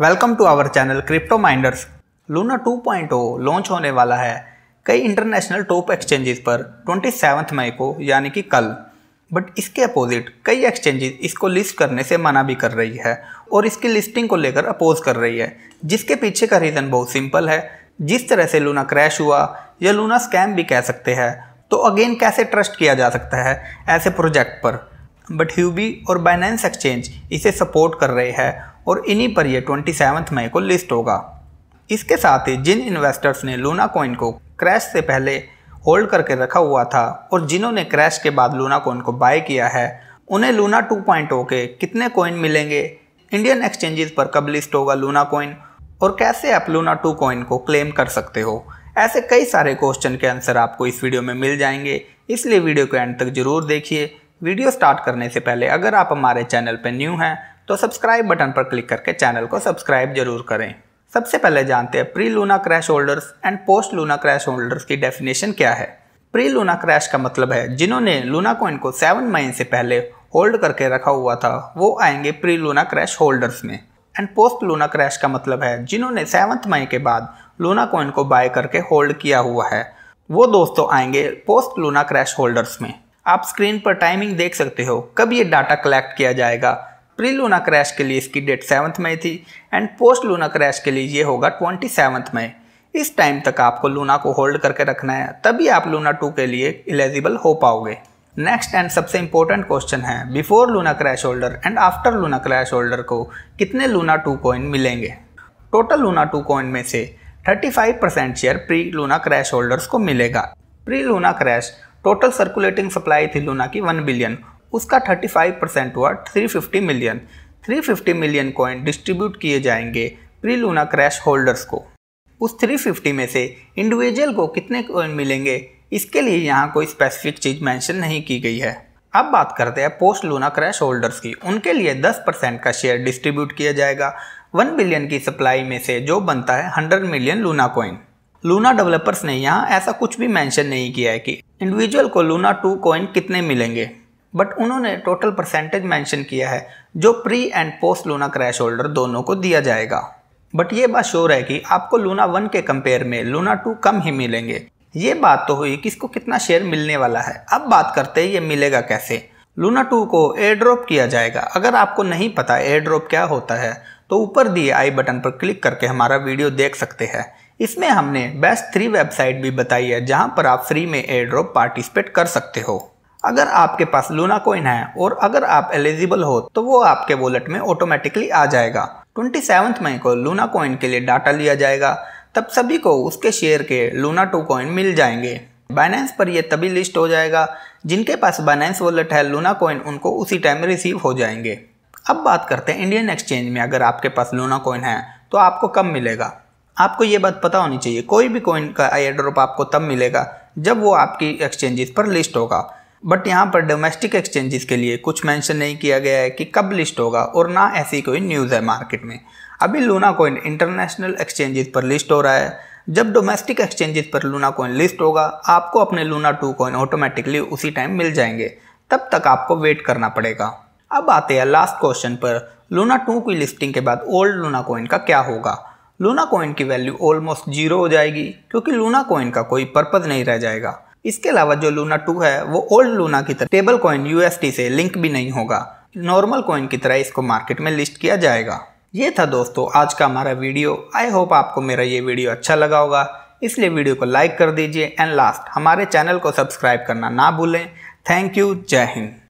welcome to our channel crypto minders Luna 2.0 launch होने वाला है कई इंटरनेशनल टॉप एक्सचेंजेस पर ट्वेंटी मई को यानी कि कल बट इसके अपोजिट कई एक्सचेंजेस इसको लिस्ट करने से मना भी कर रही है और इसकी लिस्टिंग को लेकर अपोज कर रही है जिसके पीछे का रीज़न बहुत सिंपल है जिस तरह से लूना क्रैश हुआ या लूना स्कैम भी कह सकते हैं तो अगेन कैसे ट्रस्ट किया जा सकता है ऐसे प्रोजेक्ट पर बट ह्यूबी और बाइनेंस एक्सचेंज इसे सपोर्ट कर रहे हैं और इन्हीं पर यह ट्वेंटी मई को लिस्ट होगा इसके साथ ही जिन इन्वेस्टर्स ने लूना कॉइन को क्रैश से पहले होल्ड करके रखा हुआ था और जिन्होंने क्रैश के बाद लूना कॉइन को बाय किया है उन्हें लूना 2.0 के कितने कॉइन मिलेंगे इंडियन एक्सचेंजेस पर कब लिस्ट होगा लूना कॉइन और कैसे आप लूना टू कॉइन को क्लेम कर सकते हो ऐसे कई सारे क्वेश्चन के आंसर आपको इस वीडियो में मिल जाएंगे इसलिए वीडियो को एंड तक जरूर देखिए वीडियो स्टार्ट करने से पहले अगर आप हमारे चैनल पर न्यू हैं तो सब्सक्राइब बटन पर क्लिक करके चैनल को सब्सक्राइब जरूर करें सबसे पहले जानते हैं pre Luna crash holders and post Luna crash holders की डेफिनेशन क्या है प्री लूना क्रैश का मतलब है जिन्होंने लूना कॉइन को सेवन मई से पहले होल्ड करके रखा हुआ था वो आएंगे प्री लूना क्रैश होल्डर्स में एंड पोस्ट लूना क्रैश का मतलब है जिन्होंने सेवन्थ मई के बाद लूना कॉइन को बाय करके होल्ड किया हुआ है वो दोस्तों आएंगे पोस्ट लूना क्रैश होल्डर्स में आप स्क्रीन पर टाइमिंग देख सकते हो कब ये डाटा कलेक्ट किया जाएगा प्री लूना क्रैश के लिए इसकी डेट सेवन्थ मई थी एंड पोस्ट लूना क्रैश के लिए ये होगा ट्वेंटी सेवन्थ मई इस टाइम तक आपको लूना को होल्ड करके रखना है तभी आप लूना टू के लिए एलिजिबल हो पाओगे नेक्स्ट एंड सबसे इंपॉर्टेंट क्वेश्चन है before Luna crash holder and after Luna crash holder को कितने लूना टू कॉइन मिलेंगे टोटल लूना टू कॉइन में से 35 percent share pre Luna crash holders को मिलेगा pre Luna crash total circulating supply थी लूना की 1 बिलियन उसका 35 परसेंट हुआ 350 मिलियन 350 मिलियन कॉइन डिस्ट्रीब्यूट किए जाएंगे प्री लूना क्रैश होल्डर्स को उस 350 में से इंडिविजुअल को कितने कॉइन मिलेंगे इसके लिए यहाँ कोई स्पेसिफिक चीज़ मेंशन नहीं की गई है अब बात करते हैं पोस्ट लूना क्रैश होल्डर्स की उनके लिए 10 परसेंट का शेयर डिस्ट्रीब्यूट किया जाएगा 1 बिलियन की सप्लाई में से जो बनता है 100 million Luna coin Luna developers ने यहाँ ऐसा कुछ भी मेंशन नहीं किया है कि इंडिविजुअल को लूना टू कॉइन कितने मिलेंगे बट उन्होंने टोटल परसेंटेज मेंशन किया है जो pre and post Luna crash holder दोनों को दिया जाएगा बट ये बात श्योर है कि आपको लूना वन के कंपेयर में लूना टू कम ही मिलेंगे ये बात तो हुई कि इसको कितना शेयर मिलने वाला है अब बात करते हैं ये मिलेगा कैसे लूना टू को एयर ड्रॉप किया जाएगा अगर आपको नहीं पता एयर ड्रॉप क्या होता है तो ऊपर दिए आई बटन पर क्लिक करके हमारा वीडियो देख सकते हैं इसमें हमने बेस्ट थ्री वेबसाइट भी बताई है जहाँ पर आप फ्री में एयर ड्रॉप पार्टिसिपेट कर सकते हो अगर आपके पास लूना कोइन है और अगर आप एलिजिबल हो तो वो आपके वॉलेट में ऑटोमेटिकली आ जाएगा ट्वेंटी सेवन्थ मई को लूना कोइन के लिए डाटा लिया जाएगा तब सभी को उसके शेयर के लूना टू कोइन मिल जाएंगे बाइनेंस पर यह तभी लिस्ट हो जाएगा जिनके पास बाइनेंस वॉलेट है लूना कोइन उनको उसी टाइम रिसीव हो जाएंगे अब बात करते हैं इंडियन एक्सचेंज में अगर आपके पास लूना कोइन है तो आपको कब मिलेगा आपको ये बात पता होनी चाहिए कोई भी कोइन का एयर ड्रॉप आपको तब मिलेगा जब वो आपकी एक्सचेंजेस पर लिस्ट होगा बट यहाँ पर डोमेस्टिक एक्सचेंजेस के लिए कुछ मेंशन नहीं किया गया है कि कब लिस्ट होगा और ना ऐसी कोई न्यूज़ है मार्केट में अभी लूना कोइन इंटरनेशनल एक्सचेंजेस पर लिस्ट हो रहा है जब डोमेस्टिक एक्सचेंजेस पर लूना कोइन लिस्ट होगा आपको अपने लूना टू कोइन ऑटोमेटिकली उसी टाइम मिल जाएंगे तब तक आपको वेट करना पड़ेगा अब आते हैं लास्ट क्वेश्चन पर लूना टू की लिस्टिंग के बाद ओल्ड लूना कोइन का क्या होगा लूना कोइन की वैल्यू ऑलमोस्ट जीरो हो जाएगी क्योंकि लूना कोइन का कोई पर्पज़ नहीं रह जाएगा इसके अलावा जो लूना टू है वो ओल्ड लूना की तरह टेबल कॉइन यूएसटी से लिंक भी नहीं होगा नॉर्मल कॉइन की तरह इसको मार्केट में लिस्ट किया जाएगा ये था दोस्तों आज का हमारा वीडियो आई होप आपको मेरा ये वीडियो अच्छा लगा होगा इसलिए वीडियो को लाइक कर दीजिए एंड लास्ट हमारे चैनल को सब्सक्राइब करना ना भूलें थैंक यू जय हिंद